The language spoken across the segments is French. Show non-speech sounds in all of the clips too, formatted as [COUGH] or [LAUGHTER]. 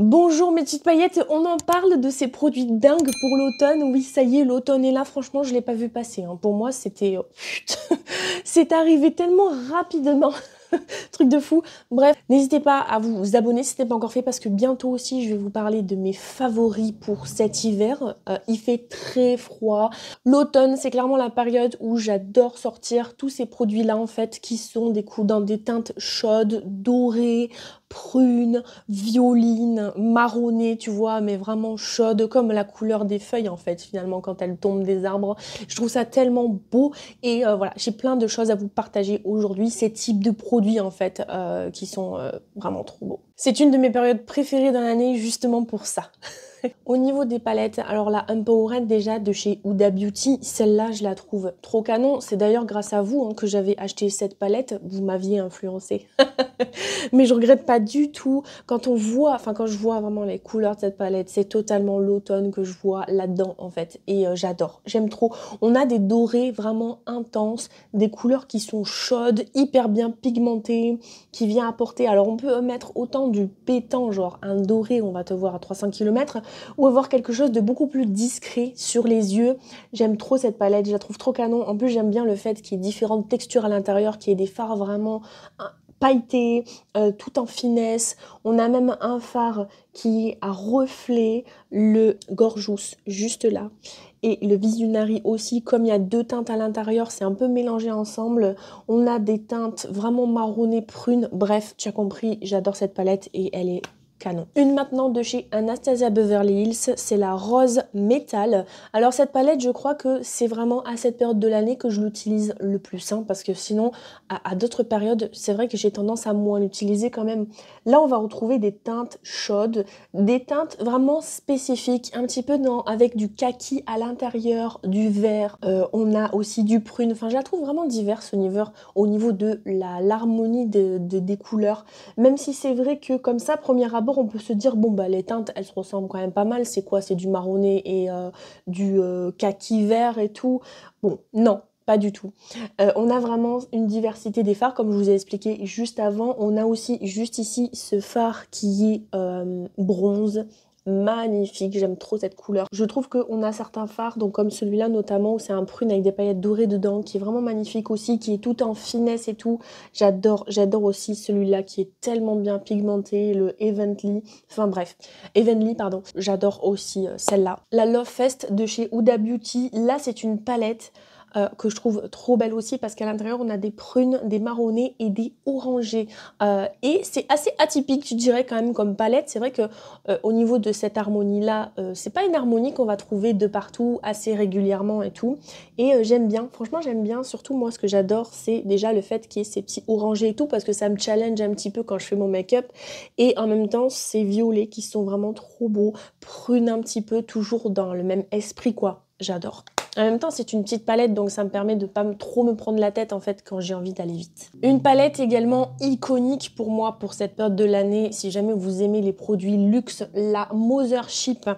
Bonjour mes petites paillettes, on en parle de ces produits dingues pour l'automne. Oui, ça y est, l'automne est là. Franchement, je l'ai pas vu passer. Hein. Pour moi, c'était oh, [LAUGHS] c'est arrivé tellement rapidement. [LAUGHS] truc de fou. Bref, n'hésitez pas à vous abonner si ce n'est pas encore fait parce que bientôt aussi je vais vous parler de mes favoris pour cet hiver. Euh, il fait très froid. L'automne, c'est clairement la période où j'adore sortir tous ces produits-là en fait qui sont des coups dans des teintes chaudes, dorées, prune, violine, marronnées, tu vois, mais vraiment chaudes comme la couleur des feuilles en fait, finalement, quand elles tombent des arbres. Je trouve ça tellement beau et euh, voilà, j'ai plein de choses à vous partager aujourd'hui, ces types de produits en fait euh, qui sont euh, vraiment trop beaux. C'est une de mes périodes préférées dans l'année justement pour ça. [LAUGHS] Au niveau des palettes, alors la Red déjà de chez Huda Beauty, celle-là je la trouve trop canon. C'est d'ailleurs grâce à vous hein, que j'avais acheté cette palette, vous m'aviez influencé. [LAUGHS] Mais je regrette pas du tout. Quand on voit, enfin quand je vois vraiment les couleurs de cette palette, c'est totalement l'automne que je vois là-dedans en fait. Et euh, j'adore, j'aime trop. On a des dorés vraiment intenses, des couleurs qui sont chaudes, hyper bien pigmentées, qui viennent apporter. Alors on peut mettre autant du pétan, genre un doré, on va te voir à 300 km, ou avoir quelque chose de beaucoup plus discret sur les yeux. J'aime trop cette palette, je la trouve trop canon. En plus, j'aime bien le fait qu'il y ait différentes textures à l'intérieur, qu'il y ait des fards vraiment hein, pailletés, euh, tout en finesse. On a même un phare qui a reflet le gorgeous juste là. Et le visionary aussi, comme il y a deux teintes à l'intérieur, c'est un peu mélangé ensemble. On a des teintes vraiment marronnées, prunes. Bref, tu as compris, j'adore cette palette et elle est canon. Une maintenant de chez Anastasia Beverly Hills, c'est la rose métal. Alors cette palette, je crois que c'est vraiment à cette période de l'année que je l'utilise le plus, hein, parce que sinon, à, d'autres périodes, c'est vrai que j'ai tendance à moins l'utiliser quand même. Là, on va retrouver des teintes chaudes, des teintes vraiment spécifiques, un petit peu dans, avec du kaki à l'intérieur, du vert, euh, on a aussi du prune, enfin je la trouve vraiment diverse au niveau, au niveau de l'harmonie de, des couleurs, même si c'est vrai que comme ça, premier abord, on peut se dire, bon, bah, les teintes, elles se ressemblent quand même pas mal. C'est quoi C'est du marronné et euh, du euh, kaki vert et tout. Bon, non, pas du tout. Euh, on a vraiment une diversité des phares, comme je vous ai expliqué juste avant. On a aussi juste ici ce phare qui est bronze, magnifique. J'aime trop cette couleur. Je trouve qu'on a certains fards, donc comme celui-là notamment, où c'est un prune avec des paillettes dorées dedans, qui est vraiment magnifique aussi, qui est tout en finesse et tout. J'adore, j'adore aussi celui-là qui est tellement bien pigmenté, le Evently. Enfin bref, Evently, pardon. J'adore aussi euh, celle-là. La Love Fest de chez Huda Beauty. Là, c'est une palette. Euh, que je trouve trop belle aussi parce qu'à l'intérieur on a des prunes, des marronnés et des orangés. Euh, et c'est assez atypique, tu dirais quand même comme palette. C'est vrai que euh, au niveau de cette harmonie là, c'est pas une harmonie qu'on va trouver de partout assez régulièrement et tout. Et j'aime bien, franchement j'aime bien. Surtout moi ce que j'adore c'est déjà le fait qu'il y ait ces petits orangés et tout parce que ça me challenge un petit peu quand je fais mon make-up. Et en même temps ces violets qui sont vraiment trop beaux, prunes un petit peu toujours dans le même esprit quoi. J'adore. En même temps, c'est une petite palette, donc ça me permet de pas trop me prendre la tête en fait quand j'ai envie d'aller vite. Une palette également iconique pour moi pour cette période de l'année. Si jamais vous aimez les produits luxe, la Mothership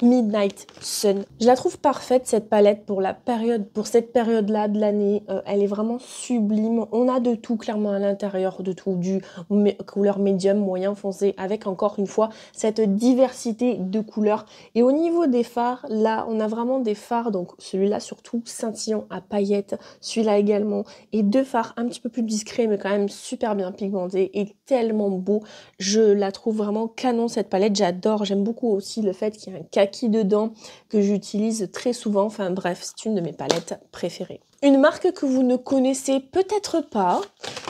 Midnight Sun. Je la trouve parfaite cette palette pour la période, pour cette période-là de l'année. Euh, elle est vraiment sublime. On a de tout clairement à l'intérieur, de tout du couleur médium, moyen, foncé, avec encore une fois cette diversité de couleurs. Et au niveau des fards, là, on a vraiment des fards, donc celui celui-là surtout scintillant à paillettes, celui-là également, et deux fards un petit peu plus discrets mais quand même super bien pigmentés et tellement beau. Je la trouve vraiment canon cette palette, j'adore, j'aime beaucoup aussi le fait qu'il y ait un kaki dedans que j'utilise très souvent, enfin bref, c'est une de mes palettes préférées. Une marque que vous ne connaissez peut-être pas,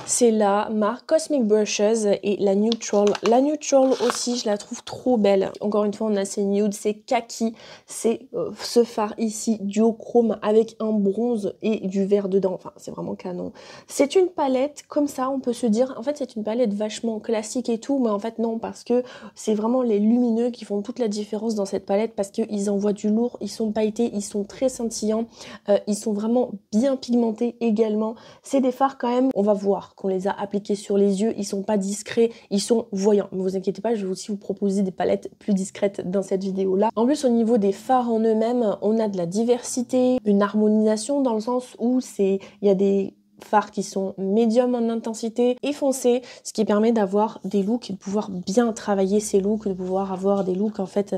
c'est la marque Cosmic Brushes et la Neutral. La Neutral aussi, je la trouve trop belle. Encore une fois, on a ces nudes, ces kaki, c'est euh, ce phare ici duochrome avec un bronze et du vert dedans. Enfin, c'est vraiment canon. C'est une palette comme ça, on peut se dire, en fait, c'est une palette vachement classique et tout, mais en fait, non, parce que c'est vraiment les lumineux qui font toute la différence dans cette palette parce qu'ils envoient du lourd, ils sont pailletés, ils sont très scintillants, euh, ils sont vraiment bien pigmenté pigmentés également. C'est des fards quand même, on va voir qu'on les a appliqués sur les yeux, ils sont pas discrets, ils sont voyants. Ne vous inquiétez pas, je vais aussi vous proposer des palettes plus discrètes dans cette vidéo là. En plus au niveau des fards en eux-mêmes, on a de la diversité, une harmonisation dans le sens où c'est il y a des phares qui sont médium en intensité et foncés, ce qui permet d'avoir des looks, de pouvoir bien travailler ces looks, de pouvoir avoir des looks en fait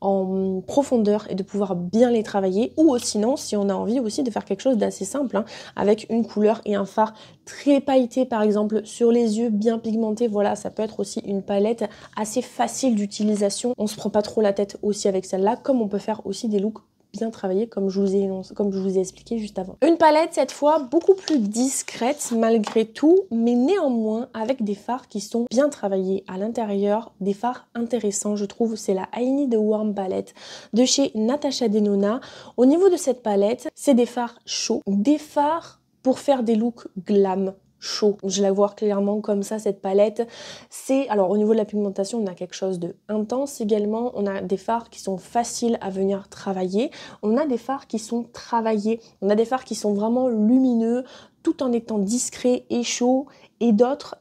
en profondeur et de pouvoir bien les travailler. Ou sinon, si on a envie aussi de faire quelque chose d'assez simple, hein, avec une couleur et un fard très pailleté par exemple sur les yeux, bien pigmenté. Voilà, ça peut être aussi une palette assez facile d'utilisation. On se prend pas trop la tête aussi avec celle-là, comme on peut faire aussi des looks bien travaillé comme je vous ai, comme je vous ai expliqué juste avant. Une palette cette fois beaucoup plus discrète malgré tout, mais néanmoins avec des fards qui sont bien travaillés à l'intérieur, des fards intéressants je trouve. C'est la need de Warm Palette de chez Natasha Denona. Au niveau de cette palette, c'est des fards chauds, des fards pour faire des looks glam chaud. Je la vois clairement comme ça, cette palette. C'est, alors au niveau de la pigmentation, on a quelque chose de intense également. On a des fards qui sont faciles à venir travailler. On a des fards qui sont travaillés. On a des fards qui sont vraiment lumineux tout en étant discrets et chauds et d'autres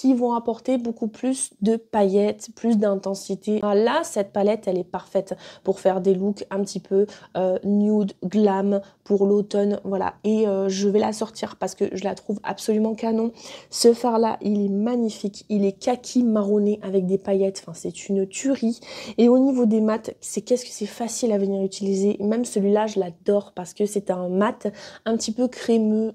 qui vont apporter beaucoup plus de paillettes, plus d'intensité. Ah, là, cette palette, elle est parfaite pour faire des looks un petit peu euh, nude, glam pour l'automne, voilà. Et euh, je vais la sortir parce que je la trouve absolument canon. Ce fard-là, il est magnifique. Il est kaki marronné avec des paillettes. Enfin, c'est une tuerie. Et au niveau des mats, c'est qu'est-ce que c'est facile à venir utiliser. Même celui-là, je l'adore parce que c'est un mat un petit peu crémeux,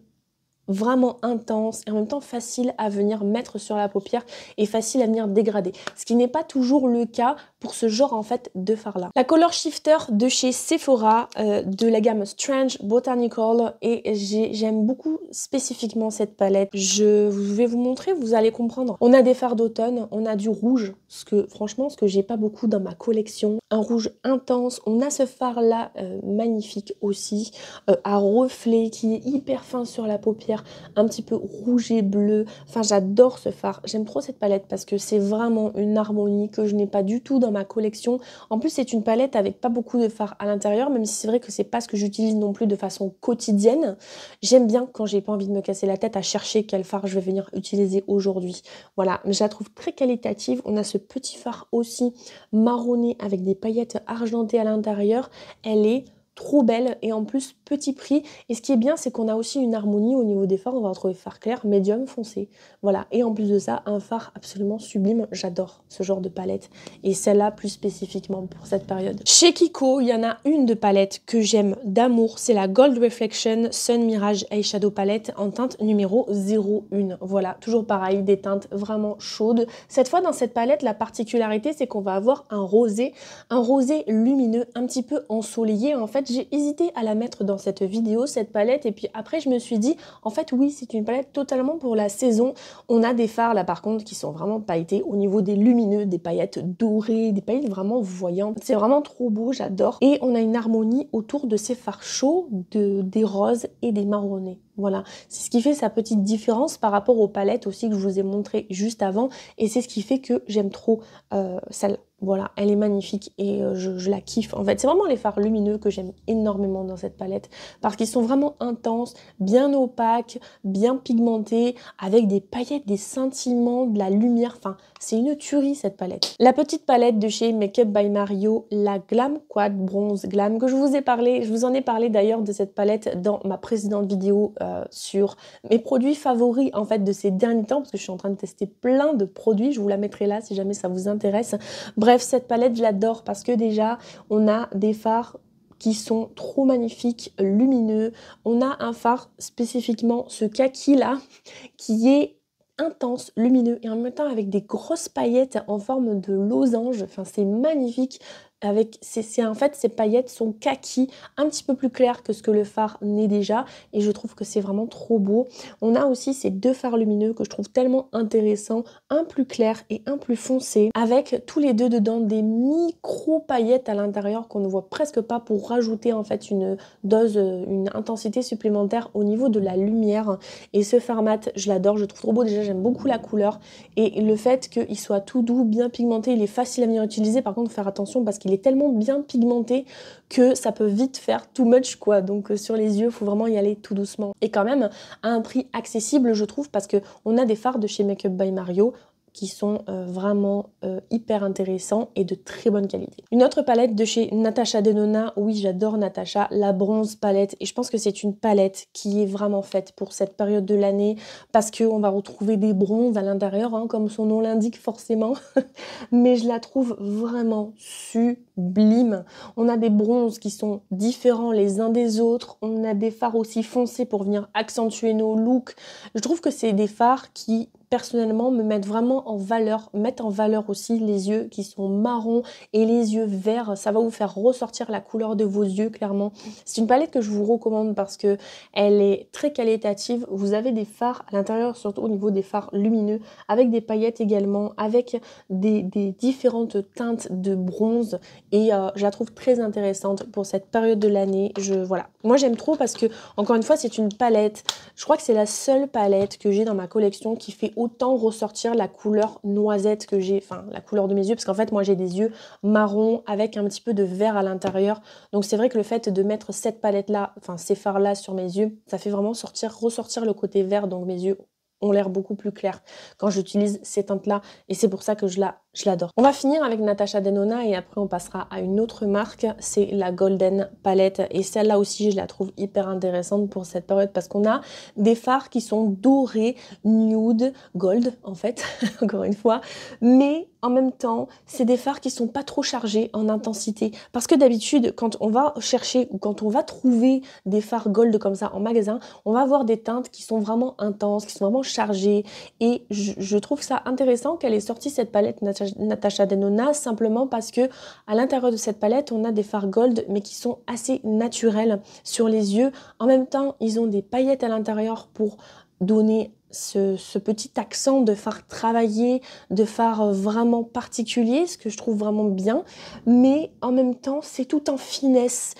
vraiment intense et en même temps facile à venir mettre sur la paupière et facile à venir dégrader. Ce qui n'est pas toujours le cas pour ce genre en fait de fard là. La Color Shifter de chez Sephora euh, de la gamme Strange Botanical et j'aime beaucoup spécifiquement cette palette. Je vais vous montrer, vous allez comprendre. On a des fards d'automne, on a du rouge, ce que franchement ce que j'ai pas beaucoup dans ma collection. Un rouge intense, on a ce fard là euh, magnifique aussi euh, à reflet qui est hyper fin sur la paupière un petit peu rouge et bleu. Enfin, j'adore ce phare. J'aime trop cette palette parce que c'est vraiment une harmonie que je n'ai pas du tout dans ma collection. En plus, c'est une palette avec pas beaucoup de fards à l'intérieur, même si c'est vrai que c'est pas ce que j'utilise non plus de façon quotidienne. J'aime bien quand j'ai pas envie de me casser la tête à chercher quel phare je vais venir utiliser aujourd'hui. Voilà, je la trouve très qualitative. On a ce petit phare aussi marronné avec des paillettes argentées à l'intérieur. Elle est trop belle et en plus petit prix. Et ce qui est bien, c'est qu'on a aussi une harmonie au niveau des fards, On va retrouver phare clair, médium, foncé. Voilà. Et en plus de ça, un phare absolument sublime. J'adore ce genre de palette. Et celle-là, plus spécifiquement pour cette période. Chez Kiko, il y en a une de palette que j'aime d'amour. C'est la Gold Reflection Sun Mirage Eyeshadow Palette en teinte numéro 01. Voilà. Toujours pareil, des teintes vraiment chaudes. Cette fois, dans cette palette, la particularité, c'est qu'on va avoir un rosé, un rosé lumineux, un petit peu ensoleillé. En fait, j'ai hésité à la mettre dans cette vidéo, cette palette. Et puis après, je me suis dit, en fait, oui, c'est une palette totalement pour la saison. On a des fards là, par contre, qui sont vraiment pailletés au niveau des lumineux, des paillettes dorées, des paillettes vraiment voyantes. C'est vraiment trop beau, j'adore. Et on a une harmonie autour de ces fards chauds, de, des roses et des marronnés. Voilà, c'est ce qui fait sa petite différence par rapport aux palettes aussi que je vous ai montré juste avant. Et c'est ce qui fait que j'aime trop euh, celle-là. Voilà, elle est magnifique et euh, je, la kiffe. En fait, c'est vraiment les fards lumineux que j'aime énormément dans cette palette parce qu'ils sont vraiment intenses, bien opaques, bien pigmentés, avec des paillettes, des scintillements, de la lumière. Enfin, c'est une tuerie cette palette. La petite palette de chez Makeup by Mario, la Glam Quad Bronze Glam que je vous ai parlé, je vous en ai parlé d'ailleurs de cette palette dans ma précédente vidéo euh, sur mes produits favoris en fait de ces derniers temps parce que je suis en train de tester plein de produits. Je vous la mettrai là si jamais ça vous intéresse. Bref, cette palette, je l'adore parce que déjà, on a des fards qui sont trop magnifiques, lumineux. On a un phare spécifiquement, ce kaki là, [LAUGHS] qui est intense, lumineux et en même temps avec des grosses paillettes en forme de losange. Enfin, c'est magnifique avec c'est en fait ces paillettes sont kaki, un petit peu plus claires que ce que le phare n'est déjà et je trouve que c'est vraiment trop beau. On a aussi ces deux phares lumineux que je trouve tellement intéressants, un plus clair et un plus foncé avec tous les deux dedans des micro paillettes à l'intérieur qu'on ne voit presque pas pour rajouter en fait une dose une intensité supplémentaire au niveau de la lumière et ce phare mat, je l'adore, je trouve trop beau déjà, j'aime beaucoup la couleur et le fait qu'il soit tout doux, bien pigmenté, il est facile à venir utiliser par contre faire attention parce qu'il tellement bien pigmenté que ça peut vite faire too much quoi. Donc euh, sur les yeux, faut vraiment y aller tout doucement. Et quand même à un prix accessible, je trouve, parce que on a des fards de chez Makeup by Mario qui sont euh, vraiment euh, hyper intéressants et de très bonne qualité. Une autre palette de chez Natasha Denona, oui j'adore Natasha, la bronze palette et je pense que c'est une palette qui est vraiment faite pour cette période de l'année parce qu'on va retrouver des bronzes à l'intérieur hein, comme son nom l'indique forcément [LAUGHS] mais je la trouve vraiment sublime. On a des bronzes qui sont différents les uns des autres, on a des fards aussi foncés pour venir accentuer nos looks. Je trouve que c'est des fards qui personnellement me mettre vraiment en valeur, mettre en valeur aussi les yeux qui sont marrons et les yeux verts. Ça va vous faire ressortir la couleur de vos yeux clairement. C'est une palette que je vous recommande parce que elle est très qualitative. Vous avez des fards à l'intérieur, surtout au niveau des fards lumineux, avec des paillettes également, avec des, différentes teintes de bronze et euh, je la trouve très intéressante pour cette période de l'année. Je voilà, moi j'aime trop parce que encore une fois c'est une palette. Je crois que c'est la seule palette que j'ai dans ma collection qui fait autant ressortir la couleur noisette que j'ai, enfin la couleur de mes yeux, parce qu'en fait moi j'ai des yeux marron avec un petit peu de vert à l'intérieur. Donc c'est vrai que le fait de mettre cette palette là, enfin ces fards là sur mes yeux, ça fait vraiment sortir, ressortir le côté vert, donc mes yeux ont l'air beaucoup plus clairs quand j'utilise ces teintes là, et c'est pour ça que je la je l'adore. On va finir avec Natasha Denona et après on passera à une autre marque, c'est la Golden Palette. Et celle-là aussi, je la trouve hyper intéressante pour cette période parce qu'on a des fards qui sont dorés, nude, gold en fait, [LAUGHS] encore une fois. Mais en même temps, c'est des fards qui sont pas trop chargés en intensité. Parce que d'habitude, quand on va chercher ou quand on va trouver des fards gold comme ça en magasin, on va avoir des teintes qui sont vraiment intenses, qui sont vraiment chargées. Et je, trouve ça intéressant qu'elle ait sorti cette palette Natasha Natacha Denona, simplement parce que à l'intérieur de cette palette, on a des fards gold, mais qui sont assez naturels sur les yeux. En même temps, ils ont des paillettes à l'intérieur pour donner ce, petit accent de fard travaillé, de fard vraiment particulier, ce que je trouve vraiment bien, mais en même temps, c'est tout en finesse.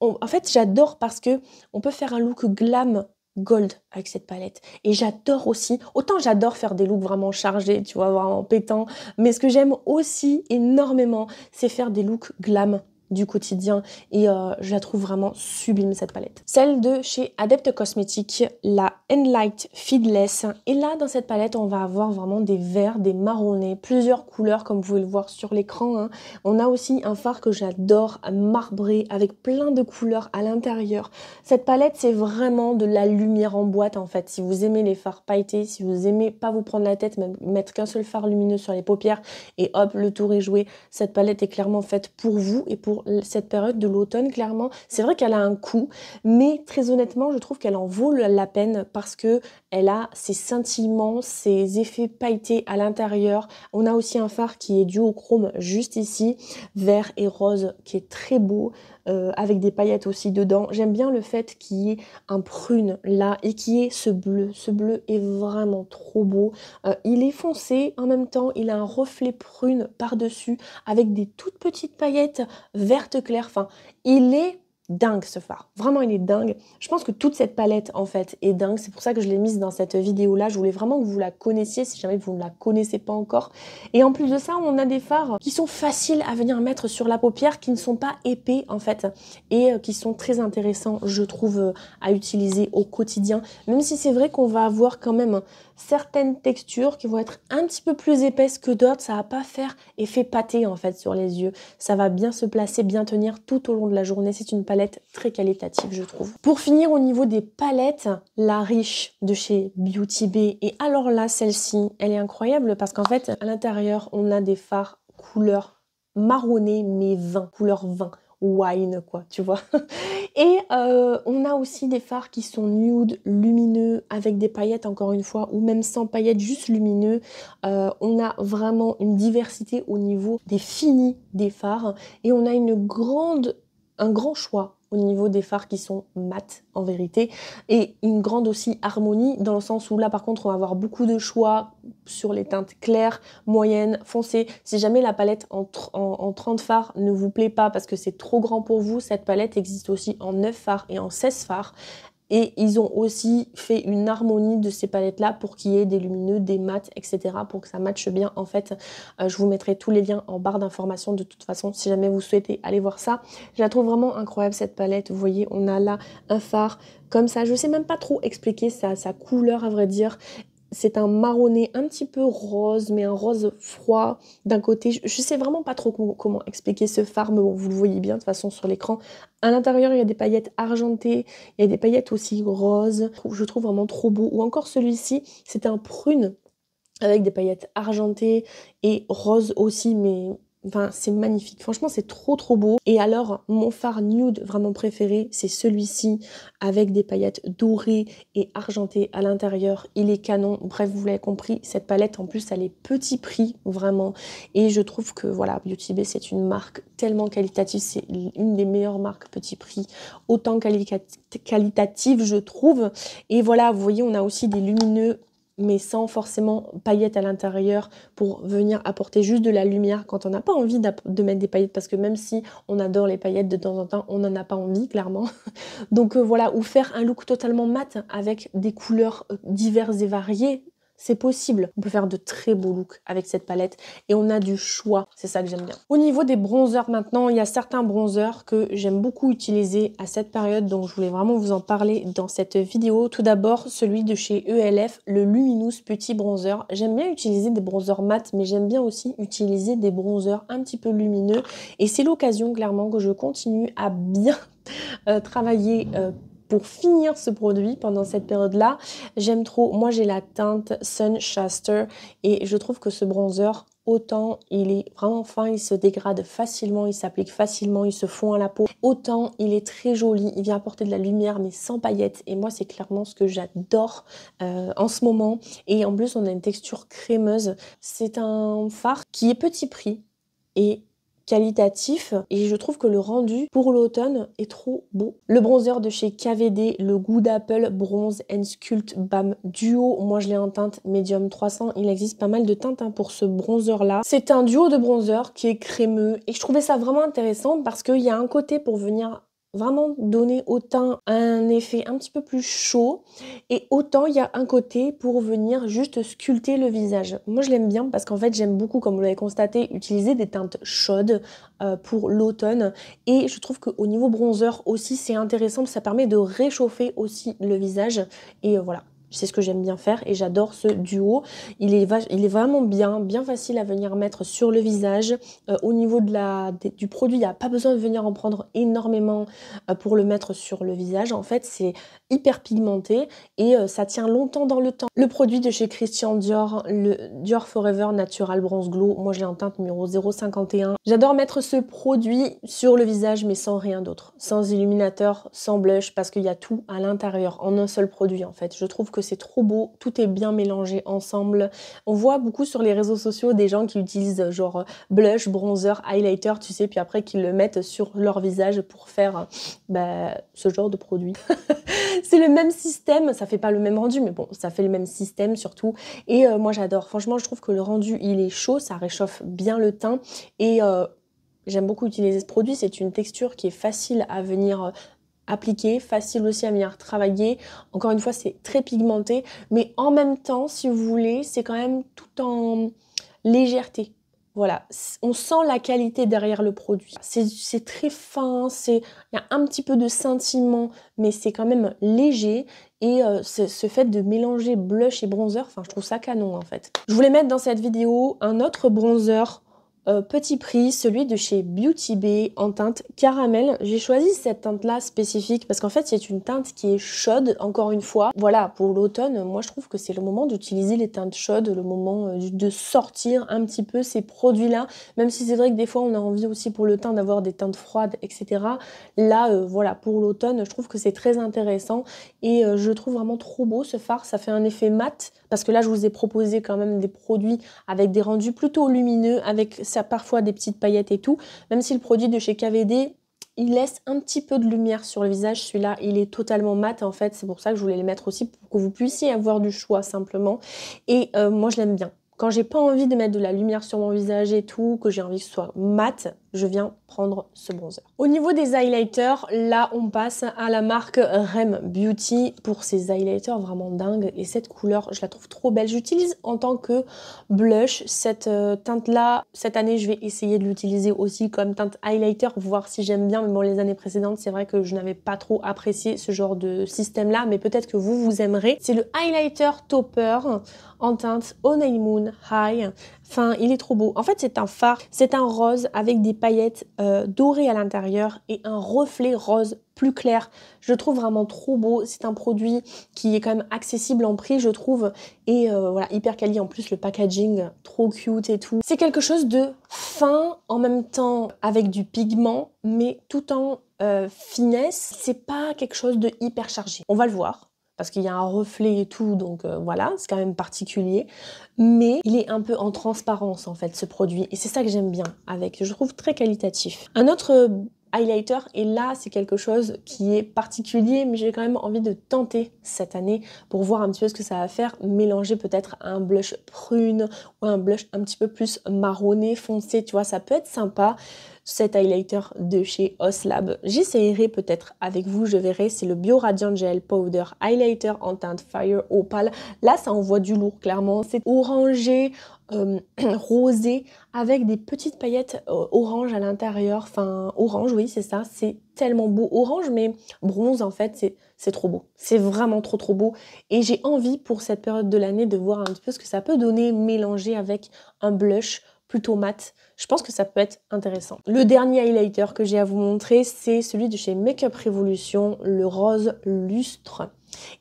en fait, j'adore parce que on peut faire un look glam gold avec cette palette. Et j'adore aussi, autant j'adore faire des looks vraiment chargés, tu vois, vraiment pétants, mais ce que j'aime aussi énormément, c'est faire des looks glam du quotidien et euh, je la trouve vraiment sublime cette palette. Celle de chez Adept Cosmetics, la Enlight Feedless. Et là, dans cette palette, on va avoir vraiment des verts, des marronnés, plusieurs couleurs comme vous pouvez le voir sur l'écran. Hein. On a aussi un fard que j'adore, marbré, avec plein de couleurs à l'intérieur. Cette palette, c'est vraiment de la lumière en boîte en fait. Si vous aimez les fards pailletés, si vous aimez pas vous prendre la tête, mettre qu'un seul fard lumineux sur les paupières et hop, le tour est joué. Cette palette est clairement faite pour vous et pour cette période de l'automne, clairement. C'est vrai qu'elle a un coût, mais très honnêtement, je trouve qu'elle en vaut la peine parce que elle a ses scintillements, ses effets pailletés à l'intérieur. On a aussi un phare qui est dû au chrome juste ici, vert et rose, qui est très beau. Euh, avec des paillettes aussi dedans. J'aime bien le fait qu'il y ait un prune là et qu'il y ait ce bleu. Ce bleu est vraiment trop beau. Euh, il est foncé, en même temps, il a un reflet prune par-dessus avec des toutes petites paillettes vertes claires. Enfin, il est dingue ce phare. Vraiment, il est dingue. Je pense que toute cette palette, en fait, est dingue. C'est pour ça que je l'ai mise dans cette vidéo-là. Je voulais vraiment que vous la connaissiez si jamais vous ne la connaissez pas encore. Et en plus de ça, on a des phares qui sont faciles à venir mettre sur la paupière, qui ne sont pas épais, en fait, et euh, qui sont très intéressants, je trouve, euh, à utiliser au quotidien. Même si c'est vrai qu'on va avoir quand même certaines textures qui vont être un petit peu plus épaisses que d'autres. Ça va pas faire effet pâté en fait sur les yeux. Ça va bien se placer, bien tenir tout au long de la journée. C'est une palette très qualitative, je trouve. Pour finir, au niveau des palettes, la riche de chez Beauty Bay. Et alors là, celle-ci, elle est incroyable parce qu'en fait, à l'intérieur, on a des fards couleur marronné mais vin, couleur vin, wine quoi, tu vois. Et euh, on a aussi des fards qui sont nude, lumineux, avec des paillettes encore une fois, ou même sans paillettes, juste lumineux. Euh, on a vraiment une diversité au niveau des finis des fards et on a une grande, un grand choix au niveau des phares qui sont mat en vérité et une grande aussi harmonie dans le sens où là par contre on va avoir beaucoup de choix sur les teintes claires, moyennes, foncées. Si jamais la palette en, en, en 30 phares ne vous plaît pas parce que c'est trop grand pour vous, cette palette existe aussi en 9 phares et en 16 phares. Et ils ont aussi fait une harmonie de ces palettes-là pour qu'il y ait des lumineux, des mattes, etc. pour que ça matche bien. En fait, euh, je vous mettrai tous les liens en barre d'information de toute façon si jamais vous souhaitez aller voir ça. Je la trouve vraiment incroyable cette palette. Vous voyez, on a là un phare comme ça. Je ne sais même pas trop expliquer sa couleur à vrai dire c'est un marronné un petit peu rose, mais un rose froid d'un côté. Je, ne sais vraiment pas trop comment expliquer ce phare, vous le voyez bien de toute façon sur l'écran. À l'intérieur, il y a des paillettes argentées, il y a des paillettes aussi roses. Je trouve vraiment trop beau. Ou encore celui-ci, c'est un prune avec des paillettes argentées et roses aussi, mais Enfin, c'est magnifique. Franchement, c'est trop trop beau. Et alors, mon fard nude vraiment préféré, c'est celui-ci avec des paillettes dorées et argentées à l'intérieur. Il est canon. Bref, vous l'avez compris, cette palette en plus, elle est petit prix vraiment. Et je trouve que voilà, Beauty Bay, c'est une marque tellement qualitative. C'est une des meilleures marques petit prix, autant qualitative, je trouve. Et voilà, vous voyez, on a aussi des lumineux mais sans forcément paillettes à l'intérieur pour venir apporter juste de la lumière quand on n'a pas envie de mettre des paillettes parce que même si on adore les paillettes de temps en temps, on n'en a pas envie clairement. [LAUGHS] Donc euh, voilà, ou faire un look totalement mat avec des couleurs euh, diverses et variées c'est possible. On peut faire de très beaux looks avec cette palette et on a du choix. C'est ça que j'aime bien. Au niveau des bronzers maintenant, il y a certains bronzers que j'aime beaucoup utiliser à cette période, donc je voulais vraiment vous en parler dans cette vidéo. Tout d'abord, celui de chez ELF, le Luminous Petit Bronzer. J'aime bien utiliser des bronzers mat, mais j'aime bien aussi utiliser des bronzers un petit peu lumineux. Et c'est l'occasion, clairement, que je continue à bien euh, travailler euh, pour finir ce produit pendant cette période-là. J'aime trop. Moi, j'ai la teinte Sun Shaster et je trouve que ce bronzer autant il est vraiment fin, il se dégrade facilement, il s'applique facilement, il se fond à la peau, autant il est très joli, il vient apporter de la lumière mais sans paillettes et moi c'est clairement ce que j'adore euh, en ce moment et en plus on a une texture crémeuse, c'est un fard qui est petit prix et qualitatif et je trouve que le rendu pour l'automne est trop beau. Le bronzer de chez KVD, le Good Apple Bronze and Sculpt Bam Duo, moi je l'ai en teinte médium 300, il existe pas mal de teintes hein, pour ce bronzer là. C'est un duo de bronzer qui est crémeux et je trouvais ça vraiment intéressant parce qu'il y a un côté pour venir vraiment donner autant un effet un petit peu plus chaud et autant il y a un côté pour venir juste sculpter le visage. Moi je l'aime bien parce qu'en fait j'aime beaucoup, comme vous l'avez constaté, utiliser des teintes chaudes euh, pour l'automne et je trouve qu'au niveau bronzer aussi c'est intéressant, ça permet de réchauffer aussi le visage et euh, voilà. C'est ce que j'aime bien faire et j'adore ce duo. Il est, il est vraiment bien, bien facile à venir mettre sur le visage. Euh, au niveau de la, du produit, il n'y a pas besoin de venir en prendre énormément euh, pour le mettre sur le visage. En fait, c'est hyper pigmenté et euh, ça tient longtemps dans le temps. Le produit de chez Christian Dior, le Dior Forever Natural Bronze Glow, moi je l'ai en teinte numéro 051. J'adore mettre ce produit sur le visage mais sans rien d'autre. Sans illuminateur, sans blush parce qu'il y a tout à l'intérieur en un seul produit en fait. Je trouve que c'est trop beau, tout est bien mélangé ensemble. On voit beaucoup sur les réseaux sociaux des gens qui utilisent euh, genre blush, bronzer, highlighter, tu sais, puis après qu'ils le mettent sur leur visage pour faire euh, bah, ce genre de produit. [LAUGHS] c'est le même système, ça fait pas le même rendu, mais bon, ça fait le même système surtout. Et euh, moi j'adore, franchement, je trouve que le rendu il est chaud, ça réchauffe bien le teint et J'aime beaucoup utiliser ce produit, c'est une texture qui est facile à venir appliqué, facile aussi à venir travailler. Encore une fois, c'est très pigmenté, mais en même temps, si vous voulez, c'est quand même tout en légèreté. Voilà, on sent la qualité derrière le produit. C'est très fin, il y a un petit peu de scintillement mais c'est quand même léger. Et euh, ce fait de mélanger blush et bronzer, enfin, je trouve ça canon en fait. Je voulais mettre dans cette vidéo un autre bronzer euh, petit prix, celui de chez Beauty Bay en teinte caramel. J'ai choisi cette teinte-là spécifique parce qu'en fait, c'est une teinte qui est chaude, encore une fois. Voilà, pour l'automne, moi je trouve que c'est le moment d'utiliser les teintes chaudes, le moment euh, de sortir un petit peu ces produits-là, même si c'est vrai que des fois, on a envie aussi pour le teint d'avoir des teintes froides, etc. Là, euh, voilà, pour l'automne, je trouve que c'est très intéressant et je trouve vraiment trop beau ce fard. Ça fait un effet mat parce que là, je vous ai proposé quand même des produits avec des rendus plutôt lumineux, avec ça parfois des petites paillettes et tout. Même si le produit de chez KVD, il laisse un petit peu de lumière sur le visage. Celui-là, il est totalement mat en fait. C'est pour ça que je voulais les mettre aussi pour que vous puissiez avoir du choix simplement. Et euh, moi, je l'aime bien. Quand j'ai pas envie de mettre de la lumière sur mon visage et tout, que j'ai envie que ce soit mat, je viens prendre ce bronzer. Au niveau des highlighters, là on passe à la marque Rem Beauty pour ces highlighters vraiment dingues et cette couleur je la trouve trop belle. J'utilise en tant que blush cette euh, teinte là. Cette année je vais essayer de l'utiliser aussi comme teinte highlighter voir si j'aime bien mais bon les années précédentes c'est vrai que je n'avais pas trop apprécié ce genre de système là mais peut-être que vous vous aimerez. C'est le highlighter topper en teinte moon High Enfin, il est trop beau. En fait, c'est un phare. C'est un rose avec des paillettes euh, dorées à l'intérieur et un reflet rose plus clair. Je trouve vraiment trop beau. C'est un produit qui est quand même accessible en prix, je trouve. Et euh, voilà, hyper quali. En plus, le packaging, trop cute et tout. C'est quelque chose de fin, en même temps avec du pigment, mais tout en euh, finesse. C'est pas quelque chose de hyper chargé. On va le voir parce qu'il y a un reflet et tout, donc euh, voilà, c'est quand même particulier. Mais il est un peu en transparence en fait ce produit, et c'est ça que j'aime bien avec, je trouve très qualitatif. Un autre highlighter. Et là, c'est quelque chose qui est particulier, mais j'ai quand même envie de tenter cette année pour voir un petit peu ce que ça va faire. Mélanger peut-être un blush prune ou un blush un petit peu plus marronné, foncé, tu vois, ça peut être sympa cet highlighter de chez Oslab. J'essayerai peut-être avec vous, je verrai, c'est le Bio Radiant Gel Powder Highlighter en teinte Fire Opal. Là, ça envoie du lourd, clairement. C'est orangé, euh, [CLEARS THROAT] rosé avec des petites paillettes euh, orange à l'intérieur. Enfin, orange, oui, c'est ça. C'est tellement beau. Orange, mais bronze, en fait, c'est trop beau. C'est vraiment trop, trop beau. Et j'ai envie pour cette période de l'année de voir un petit peu ce que ça peut donner mélangé avec un blush plutôt mat. Je pense que ça peut être intéressant. Le dernier highlighter que j'ai à vous montrer, c'est celui de chez Makeup Revolution, le rose lustre.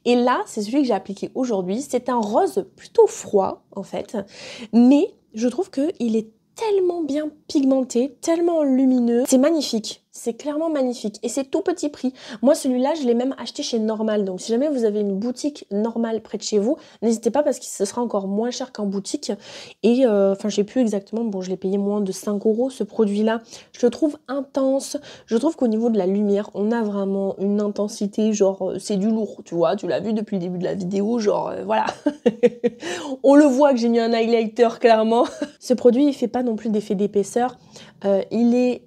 Et là, c'est celui que j'ai appliqué aujourd'hui. C'est un rose plutôt froid, en fait. Mais je trouve qu'il est tellement bien pigmenté, tellement lumineux. C'est magnifique. C'est clairement magnifique et c'est tout petit prix. Moi, celui-là, je l'ai même acheté chez Normal. Donc, si jamais vous avez une boutique normale près de chez vous, n'hésitez pas parce que ce sera encore moins cher qu'en boutique. Et euh, enfin, je sais plus exactement. Bon, je l'ai payé moins de 5 euros ce produit-là. Je le trouve intense. Je trouve qu'au niveau de la lumière, on a vraiment une intensité. Genre, euh, c'est du lourd, tu vois. Tu l'as vu depuis le début de la vidéo. Genre, euh, voilà. [LAUGHS] on le voit que j'ai mis un highlighter clairement. [LAUGHS] ce produit, il fait pas non plus d'effet d'épaisseur. il est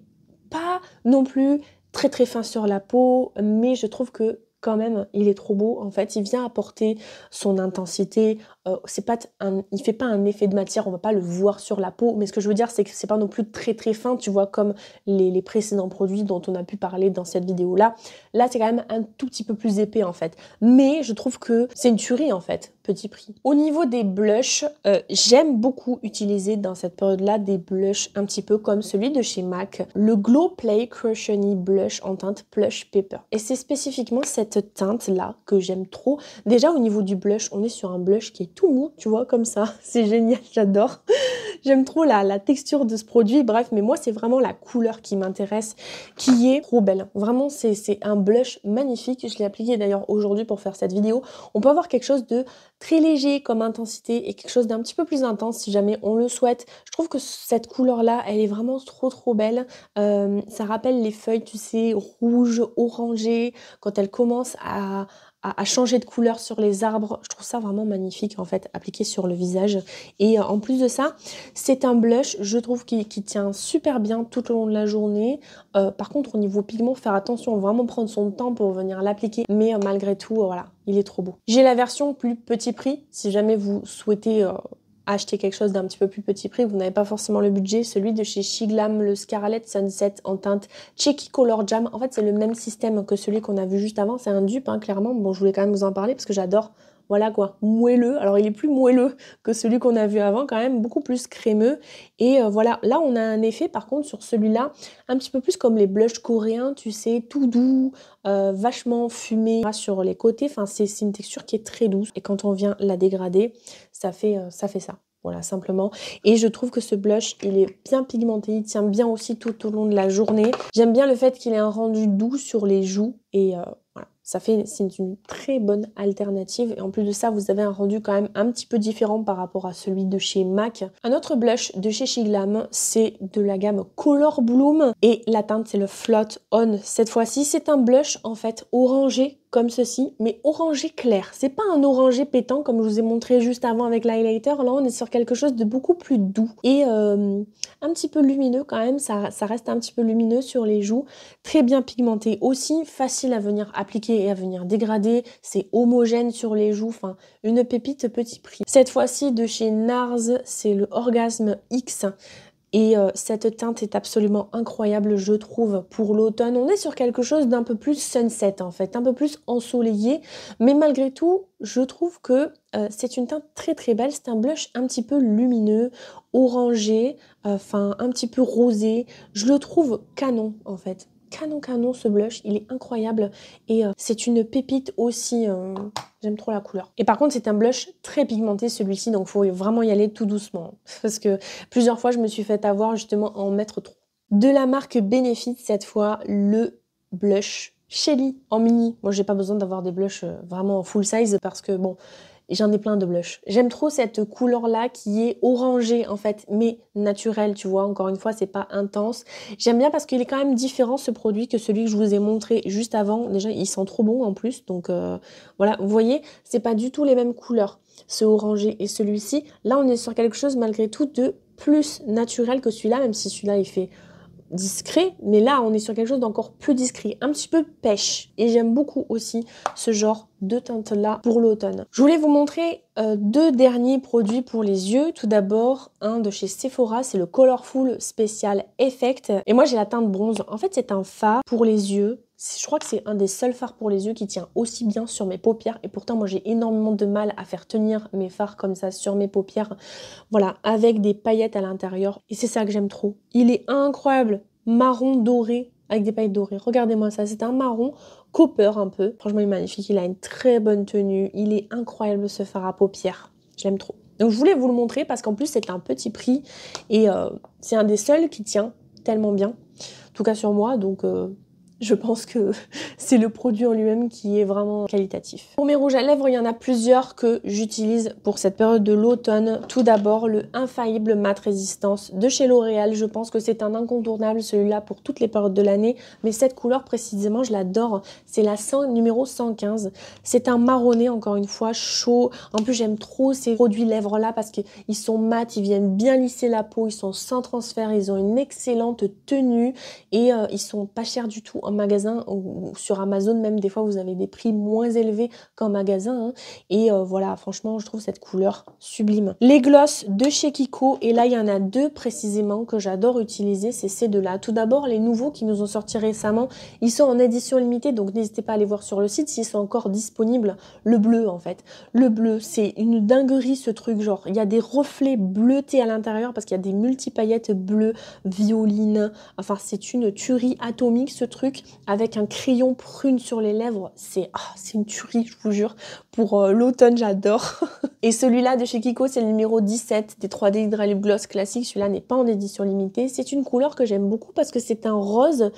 pas non plus très très fin sur la peau, mais je trouve que quand même, il est trop beau. En fait, il vient apporter son intensité, euh, c'est pas un, il fait pas un effet de matière, on va pas le voir sur la peau, mais ce que je veux dire c'est que c'est pas non plus très très fin, tu vois, comme les, précédents produits dont on a pu parler dans cette vidéo là. Là c'est quand même un tout petit peu plus épais en fait, mais je trouve que c'est une tuerie en fait, petit prix. Au niveau des blushs, euh, j'aime beaucoup utiliser dans cette période là des blushs un petit peu comme celui de chez MAC, le Glow Play Crushony Blush en teinte Plush Paper. Et c'est spécifiquement cette teinte là que j'aime trop. Déjà au niveau du blush, on est sur un blush qui est tout, tu vois, comme ça. [LAUGHS] C'est génial, j'adore. J'aime trop la, texture de ce produit. Bref, mais moi, c'est vraiment la couleur qui m'intéresse, qui est trop belle. Vraiment, c'est un blush magnifique. Je l'ai appliqué d'ailleurs aujourd'hui pour faire cette vidéo. On peut avoir quelque chose de très léger comme intensité et quelque chose d'un petit peu plus intense si jamais on le souhaite. Je trouve que cette couleur-là, elle est vraiment trop, trop belle. Euh, ça rappelle les feuilles, tu sais, rouges, orangées, quand elles commencent à, à, changer de couleur sur les arbres. Je trouve ça vraiment magnifique en fait, appliqué sur le visage. Et euh, en plus de ça, c'est un blush, je trouve, qui, tient super bien tout au long de la journée. Euh, par contre, au niveau pigment, faire attention, vraiment prendre son temps pour venir l'appliquer. Mais euh, malgré tout, voilà, il est trop beau. J'ai la version plus petit prix, si jamais vous souhaitez acheter quelque chose d'un petit peu plus petit prix, vous n'avez pas forcément le budget, celui de chez Shiglam, le Scarlet Sunset en teinte Cheeky Color Jam. En fait, c'est le même système que celui qu'on a vu juste avant, c'est un dupe, hein, clairement. Bon, je voulais quand même vous en parler parce que j'adore voilà quoi, moelleux. Alors il est plus moelleux que celui qu'on a vu avant, quand même beaucoup plus crémeux. Et euh, voilà, là on a un effet par contre sur celui-là, un petit peu plus comme les blushs coréens, tu sais, tout doux, euh, vachement fumé sur les côtés. Enfin, c'est une texture qui est très douce. Et quand on vient la dégrader, ça fait, euh, ça, fait ça. Voilà, simplement. Et je trouve que ce blush, il est bien pigmenté, il tient bien aussi tout au long de la journée. J'aime bien le fait qu'il ait un rendu doux sur les joues et ça fait, c'est une très bonne alternative. Et en plus de ça, vous avez un rendu quand même un petit peu différent par rapport à celui de chez MAC. Un autre blush de chez Shiglam, c'est de la gamme Color Bloom. Et la teinte, c'est le Float On. Cette fois-ci, c'est un blush en fait orangé comme ceci, mais orangé clair. C'est pas un orangé pétant comme je vous ai montré juste avant avec l'highlighter. Là, on est sur quelque chose de beaucoup plus doux et euh, un petit peu lumineux quand même. Ça, ça, reste un petit peu lumineux sur les joues. Très bien pigmenté aussi, facile à venir appliquer et à venir dégrader. C'est homogène sur les joues. Enfin, une pépite petit prix. Cette fois-ci de chez NARS, c'est le Orgasme X. Et euh, cette teinte est absolument incroyable, je trouve, pour l'automne. On est sur quelque chose d'un peu plus sunset, en fait, un peu plus ensoleillé. Mais malgré tout, je trouve que euh, c'est une teinte très très belle. C'est un blush un petit peu lumineux, orangé, euh, enfin un petit peu rosé. Je le trouve canon, en fait canon canon ce blush, il est incroyable et euh, c'est une pépite aussi, euh, j'aime trop la couleur. Et par contre c'est un blush très pigmenté celui-ci donc faut vraiment y aller tout doucement [LAUGHS] parce que plusieurs fois je me suis fait avoir justement en mettre trop. De la marque Benefit cette fois, le blush Shelly en mini. Moi j'ai pas besoin d'avoir des blushs euh, vraiment en full size parce que bon j'en ai plein de blush. J'aime trop cette couleur-là qui est orangée en fait, mais naturelle, tu vois. Encore une fois, c'est pas intense. J'aime bien parce qu'il est quand même différent ce produit que celui que je vous ai montré juste avant. Déjà, il sent trop bon en plus. Donc euh, voilà, vous voyez, c'est pas du tout les mêmes couleurs. Ce orangé et celui-ci. Là, on est sur quelque chose malgré tout de plus naturel que celui-là, même si celui-là, il fait discret, mais là on est sur quelque chose d'encore plus discret, un petit peu pêche. Et j'aime beaucoup aussi ce genre de teinte-là pour l'automne. Je voulais vous montrer euh, deux derniers produits pour les yeux. Tout d'abord, un de chez Sephora, c'est le Colorful Special Effect. Et moi j'ai la teinte bronze. En fait c'est un fard pour les yeux je crois que c'est un des seuls fards pour les yeux qui tient aussi bien sur mes paupières. Et pourtant, moi, j'ai énormément de mal à faire tenir mes fards comme ça sur mes paupières. Voilà, avec des paillettes à l'intérieur. Et c'est ça que j'aime trop. Il est incroyable, marron doré avec des paillettes dorées. Regardez-moi ça, c'est un marron copper un peu. Franchement, il est magnifique. Il a une très bonne tenue. Il est incroyable ce fard à paupières. Je l'aime trop. Donc je voulais vous le montrer parce qu'en plus c'est un petit prix et euh, c'est un des seuls qui tient tellement bien. En tout cas sur moi, donc euh, je pense que [LAUGHS] c'est le produit en lui-même qui est vraiment qualitatif. Pour mes rouges à lèvres, il y en a plusieurs que j'utilise pour cette période de l'automne. Tout d'abord, le infaillible mat résistance de chez L'Oréal. Je pense que c'est un incontournable, celui-là, pour toutes les périodes de l'année. Mais cette couleur, précisément, je l'adore. C'est la 100, numéro 115. C'est un marronné, encore une fois, chaud. En plus, j'aime trop ces produits lèvres-là parce qu'ils sont mats, ils viennent bien lisser la peau, ils sont sans transfert, ils ont une excellente tenue et ils euh, ils sont pas chers du tout magasin ou sur Amazon même des fois vous avez des prix moins élevés qu'en magasin hein. et euh, voilà franchement je trouve cette couleur sublime. Les glosses de chez Kiko et là il y en a deux précisément que j'adore utiliser c'est ces deux là. Tout d'abord les nouveaux qui nous ont sortis récemment ils sont en édition limitée donc n'hésitez pas à les voir sur le site s'ils sont encore disponibles. Le bleu en fait. Le bleu c'est une dinguerie ce truc genre il y a des reflets bleutés à l'intérieur parce qu'il y a des multi paillettes bleues, violines enfin c'est une tuerie atomique ce truc avec un crayon prune sur les lèvres, c'est ah, c'est une tuerie, je vous jure. Pour euh, l'automne, j'adore. [LAUGHS] et celui-là de chez Kiko, c'est le numéro 17 des 3D Hydra Lip Gloss classique. Celui-là n'est pas en édition limitée. C'est une couleur que j'aime beaucoup parce que c'est un rose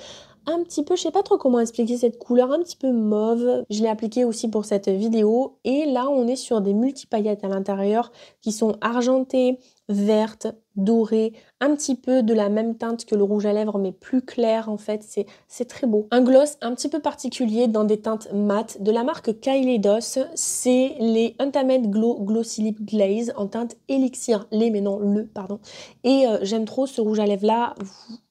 un petit peu, je ne sais pas trop comment expliquer cette couleur, un petit peu mauve. Je l'ai appliqué aussi pour cette vidéo. Et là, on est sur des multi-paillettes à l'intérieur qui sont argentées, vertes, dorées, un petit peu de la même teinte que le rouge à lèvres mais plus clair en fait, c'est très beau. Un gloss un petit peu particulier dans des teintes mates de la marque Kaleidos, c'est les Untamed Glow Glossy Lip Glaze en teinte élixir, les mais non le pardon. Et euh, j'aime trop ce rouge à lèvres là,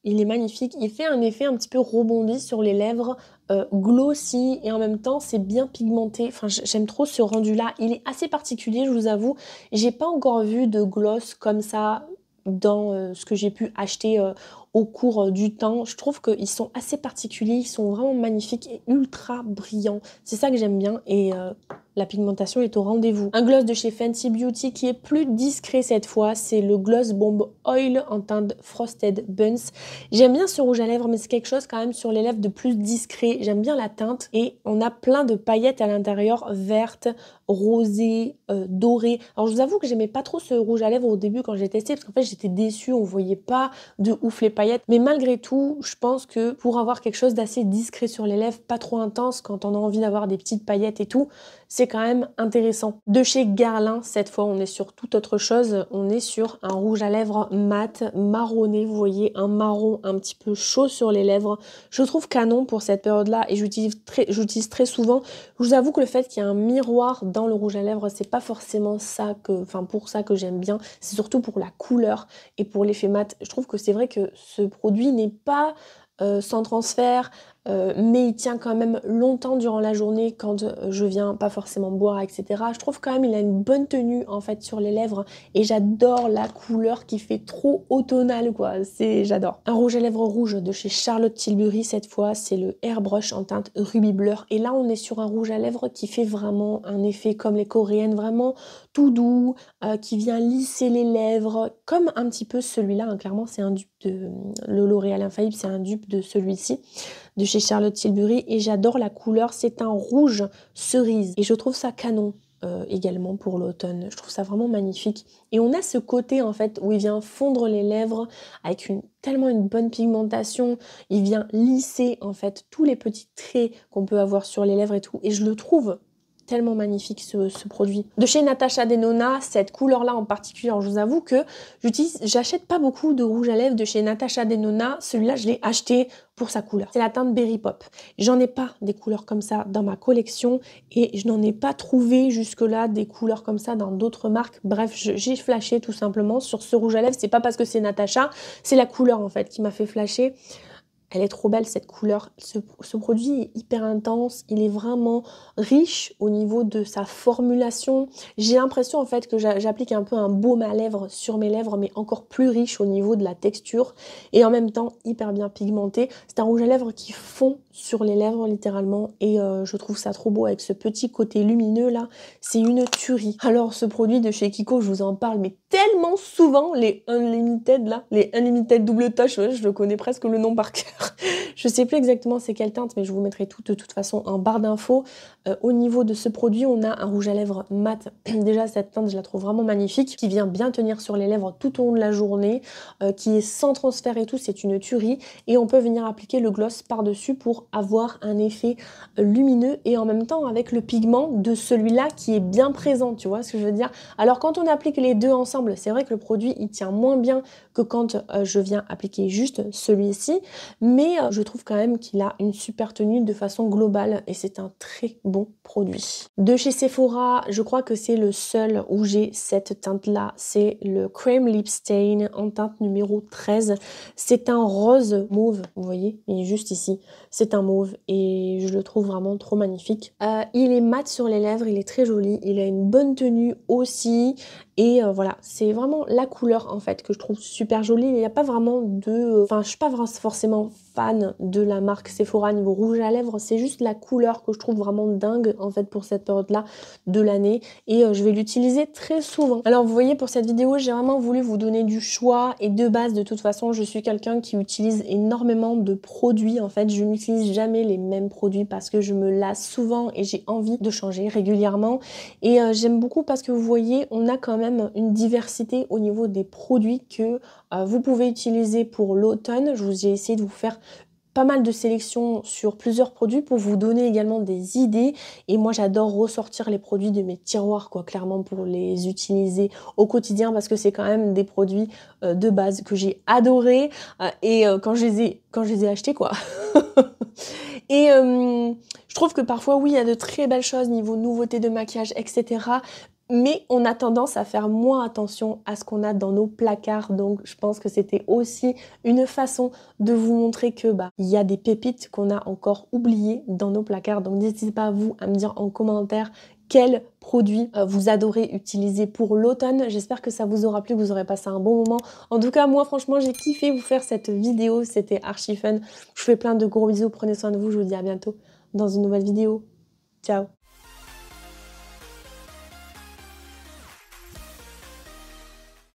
il est magnifique, il fait un effet un petit peu rebondi sur les lèvres, euh, glossy et en même temps c'est bien pigmenté. Enfin, j'aime trop ce rendu là. Il est assez particulier, je vous avoue. J'ai pas encore vu de gloss comme ça dans euh, ce que j'ai pu acheter euh, au cours euh, du temps. Je trouve qu'ils sont assez particuliers, ils sont vraiment magnifiques et ultra brillants. C'est ça que j'aime bien et euh, la pigmentation est au rendez-vous. Un gloss de chez Fenty Beauty qui est plus discret cette fois, c'est le gloss Bomb Oil en teinte Frosted Buns. J'aime bien ce rouge à lèvres mais c'est quelque chose quand même sur les lèvres de plus discret. J'aime bien la teinte et on a plein de paillettes à l'intérieur, vertes, rosées, euh, dorées. Alors je vous avoue que j'aimais pas trop ce rouge à lèvres au début quand j'ai testé parce qu'en fait j'étais déçue, on voyait pas de ouf les paillettes mais malgré tout, je pense que pour avoir quelque chose d'assez discret sur les lèvres, pas trop intense quand on a envie d'avoir des petites paillettes et tout, c'est quand même intéressant. De chez Garlin, cette fois, on est sur toute autre chose. On est sur un rouge à lèvres mat, marronné. Vous voyez, un marron un petit peu chaud sur les lèvres. Je trouve canon pour cette période-là et j'utilise très, très souvent. Je vous avoue que le fait qu'il y ait un miroir dans le rouge à lèvres, c'est pas forcément ça que, enfin pour ça que j'aime bien. C'est surtout pour la couleur et pour l'effet mat. Je trouve que c'est vrai que ce produit n'est pas euh, sans transfert, euh, mais il tient quand même longtemps durant la journée quand euh, je viens pas forcément boire, etc. Je trouve quand même il a une bonne tenue en fait sur les lèvres et j'adore la couleur qui fait trop automnale quoi. C'est j'adore. Un rouge à lèvres rouge de chez Charlotte Tilbury cette fois, c'est le Airbrush en teinte Ruby Blur et là on est sur un rouge à lèvres qui fait vraiment un effet comme les coréennes, vraiment tout doux, qui vient lisser les lèvres comme un petit peu celui-là. Hein. Clairement c'est un dupe de le L'Oréal infaillible, c'est un dupe de celui-ci de chez Charlotte Tilbury et j'adore la couleur, c'est un rouge cerise et je trouve ça canon. Euh, également pour l'automne. Je trouve ça vraiment magnifique. Et on a ce côté en fait où il vient fondre les lèvres avec une, tellement une bonne pigmentation. Il vient lisser en fait tous les petits traits qu'on peut avoir sur les lèvres et tout. Et je le trouve tellement magnifique ce, produit. De chez Natacha Denona, cette couleur-là en particulier, je vous avoue que j'utilise, j'achète pas beaucoup de rouge à lèvres de chez Natacha Denona. Celui-là, je l'ai acheté pour sa couleur. C'est la teinte Berry Pop. J'en ai pas des couleurs comme ça dans ma collection et je n'en ai pas trouvé jusque-là des couleurs comme ça dans d'autres marques. Bref, j'ai flashé tout simplement sur ce rouge à lèvres. C'est pas parce que c'est Natacha, c'est la couleur en fait qui m'a fait flasher. Elle est trop belle cette couleur. Ce, produit est hyper intense. Il est vraiment riche au niveau de sa formulation. J'ai l'impression en fait que j'applique un peu un baume à lèvres sur mes lèvres, mais encore plus riche au niveau de la texture et en même temps hyper bien pigmenté. C'est un rouge à lèvres qui fond sur les lèvres littéralement et euh, je trouve ça trop beau avec ce petit côté lumineux là. C'est une tuerie. Alors ce produit de chez Kiko, je vous en parle, mais tellement souvent les Unlimited là, les Unlimited double touch, je le connais presque le nom par cœur. [LAUGHS] je ne sais plus exactement c'est quelle teinte, mais je vous mettrai tout de toute façon en barre d'infos. Euh, au niveau de ce produit, on a un rouge à lèvres mat. [CLEARS THROAT] Déjà, cette teinte, je la trouve vraiment magnifique, qui vient bien tenir sur les lèvres tout au long de la journée, euh, qui est sans transfert et tout, c'est une tuerie. Et on peut venir appliquer le gloss par-dessus pour avoir un effet lumineux et en même temps avec le pigment de celui-là qui est bien présent, tu vois ce que je veux dire Alors quand on applique les deux ensemble, c'est vrai que le produit, il tient moins bien que quand euh, je viens appliquer juste celui-ci, mais euh, je trouve quand même qu'il a une super tenue de façon globale et c'est un très bon produit. De chez Sephora, je crois que c'est le seul où j'ai cette teinte-là, c'est le Cream Lip Stain en teinte numéro 13. C'est un rose mauve, vous voyez, il est juste ici. C'est un mauve et je le trouve vraiment trop magnifique. Euh, il est mat sur les lèvres, il est très joli, il a une bonne tenue aussi et euh, voilà, c'est vraiment la couleur en fait que je trouve super jolie. Il n'y a pas vraiment de. Enfin, je suis pas forcément fan de la marque Sephora niveau rouge à lèvres. C'est juste la couleur que je trouve vraiment dingue en fait pour cette période-là de l'année et euh, je vais l'utiliser très souvent. Alors vous voyez pour cette vidéo, j'ai vraiment voulu vous donner du choix et de base de toute façon, je suis quelqu'un qui utilise énormément de produits en fait, je n'utilise jamais les mêmes produits parce que je me lasse souvent et j'ai envie de changer régulièrement et euh, j'aime beaucoup parce que vous voyez, on a quand même une diversité au niveau des produits que euh, vous pouvez utiliser pour l'automne. Je vous ai essayé de vous faire pas mal de sélections sur plusieurs produits pour vous donner également des idées. Et moi, j'adore ressortir les produits de mes tiroirs, quoi, clairement, pour les utiliser au quotidien parce que c'est quand même des produits euh, de base que j'ai adoré euh, et euh, quand je les ai, quand je les ai achetés, quoi. [LAUGHS] et je trouve que parfois, oui, il y a de très belles choses niveau nouveautés de maquillage, etc mais on a tendance à faire moins attention à ce qu'on a dans nos placards. Donc je pense que c'était aussi une façon de vous montrer que bah il y a des pépites qu'on a encore oubliées dans nos placards. Donc n'hésitez pas vous à me dire en commentaire quels produits euh, vous adorez utiliser pour l'automne. J'espère que ça vous aura plu, que vous aurez passé un bon moment. En tout cas, moi franchement, j'ai kiffé vous faire cette vidéo, c'était archi fun. Je vous fais plein de gros bisous, prenez soin de vous, je vous dis à bientôt dans une nouvelle vidéo. Ciao